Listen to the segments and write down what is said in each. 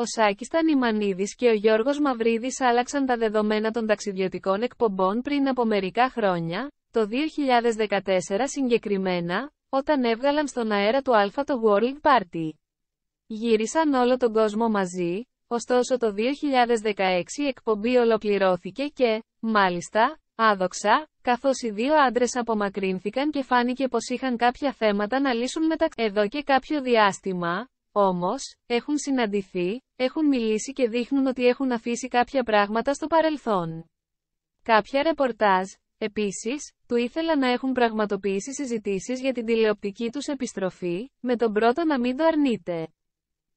Ο Σάκης Τανιμανίδης και ο Γιώργος Μαυρίδης άλλαξαν τα δεδομένα των ταξιδιωτικών εκπομπών πριν από μερικά χρόνια, το 2014 συγκεκριμένα, όταν έβγαλαν στον αέρα του άλφα το World Party. Γύρισαν όλο τον κόσμο μαζί, ωστόσο το 2016 η εκπομπή ολοκληρώθηκε και, μάλιστα, άδοξα, καθώς οι δύο άντρες απομακρύνθηκαν και φάνηκε πως είχαν κάποια θέματα να λύσουν μεταξύ εδώ και κάποιο διάστημα, όμως, έχουν συναντηθεί, έχουν μιλήσει και δείχνουν ότι έχουν αφήσει κάποια πράγματα στο παρελθόν. Κάποια ρεπορτάζ, επίσης, του ήθελα να έχουν πραγματοποιήσει συζητήσεις για την τηλεοπτική τους επιστροφή, με τον πρώτο να μην το αρνείται.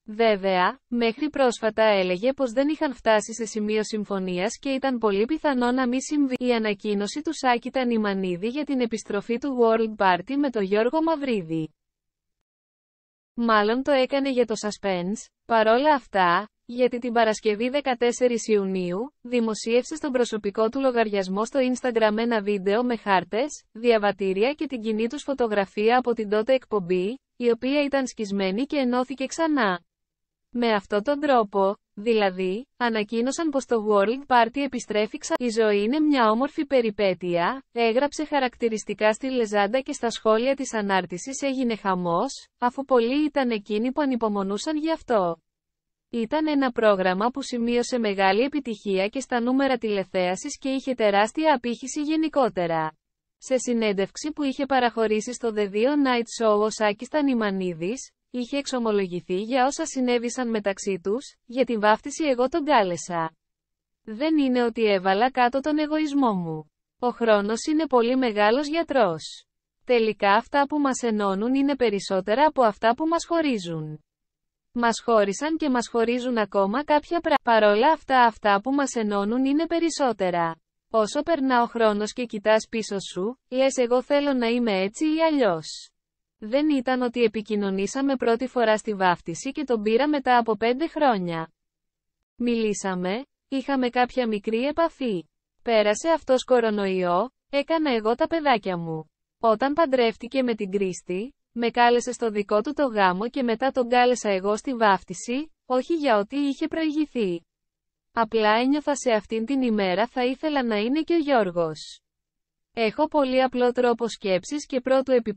Βέβαια, μέχρι πρόσφατα έλεγε πως δεν είχαν φτάσει σε σημείο συμφωνίας και ήταν πολύ πιθανό να μην συμβεί. Η ανακοίνωση του Σάκη Τανιμανίδη για την επιστροφή του World Party με τον Γιώργο Μαυρίδη. Μάλλον το έκανε για το suspense, παρόλα αυτά, γιατί την Παρασκευή 14 Ιουνίου, δημοσίευσε στον προσωπικό του λογαριασμό στο Instagram ένα βίντεο με χάρτες, διαβατήρια και την κοινή τους φωτογραφία από την τότε εκπομπή, η οποία ήταν σκισμένη και ενώθηκε ξανά. Με αυτόν τον τρόπο, Δηλαδή, ανακοίνωσαν πως το World Party επιστρέφει «Η ζωή είναι μια όμορφη περιπέτεια», έγραψε χαρακτηριστικά στη Λεζάντα και στα σχόλια της ανάρτησης έγινε χαμός, αφού πολλοί ήταν εκείνοι που ανυπομονούσαν γι' αυτό. Ήταν ένα πρόγραμμα που σημείωσε μεγάλη επιτυχία και στα νούμερα τηλεθέασης και είχε τεράστια απήχηση γενικότερα. Σε συνέντευξη που είχε παραχωρήσει στο The Dio Night Show ο Σάκης Τανιμανίδης, είχε εξομολογηθεί για όσα συνέβησαν μεταξύ τους, για την βάφτιση εγώ τον κάλεσα. Δεν είναι ότι έβαλα κάτω τον εγωισμό μου. Ο χρόνος είναι πολύ μεγάλος γιατρός. Τελικά αυτά που μας ενώνουν είναι περισσότερα από αυτά που μας χωρίζουν. Μας χώρισαν και μας χωρίζουν ακόμα κάποια πράγματα. Παρόλα αυτά αυτά που μας ενώνουν είναι περισσότερα. Όσο περνά ο χρόνος και κοιτάς πίσω σου, λες εγώ θέλω να είμαι έτσι ή αλλιώς δεν ήταν ότι επικοινωνήσαμε πρώτη φορά στη βάφτιση και τον πήρα μετά από πέντε χρόνια. Μιλήσαμε, είχαμε κάποια μικρή επαφή. Πέρασε αυτός κορονοϊό, έκανα εγώ τα παιδάκια μου. Όταν παντρεύτηκε με την Κρίστη, με κάλεσε στο δικό του το γάμο και μετά τον κάλεσα εγώ στη βάφτιση, όχι για ότι είχε προηγηθεί. Απλά ένιωθα σε αυτήν την ημέρα θα ήθελα να είναι και ο Γιώργος. Έχω πολύ απλό τρόπο σκέψης και πρώτου επιπλέον.